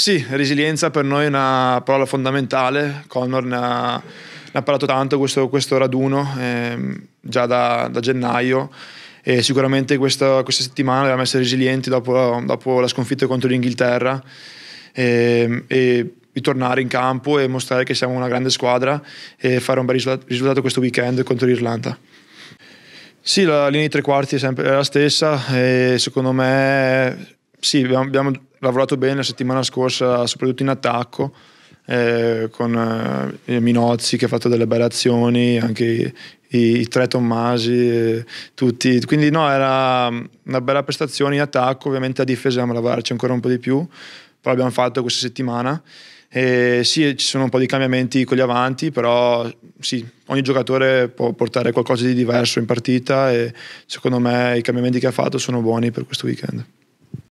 Sì, resilienza per noi è una parola fondamentale, Connor ne ha, ne ha parlato tanto questo, questo raduno eh, già da, da, gennaio e sicuramente questa, questa settimana dobbiamo essere resilienti dopo, dopo, la sconfitta contro l'Inghilterra eh, e ritornare in campo e mostrare che siamo una grande squadra e fare un bel risultato, risultato questo weekend contro l'Irlanda. Sì, la linea di tre quarti è sempre la stessa e secondo me sì, abbiamo, abbiamo lavorato bene la settimana scorsa, soprattutto in attacco. Eh, con eh, Minozzi che ha fatto delle belle azioni, anche i, i, tre Tommasi, eh, tutti. Quindi no, era una bella prestazione in attacco, ovviamente a difesa dobbiamo lavorarci ancora un po' di più, però abbiamo fatto questa settimana. Eh, sì, ci sono un po' di cambiamenti con gli avanti, però sì, ogni giocatore può portare qualcosa di diverso in partita e secondo me i cambiamenti che ha fatto sono buoni per questo weekend.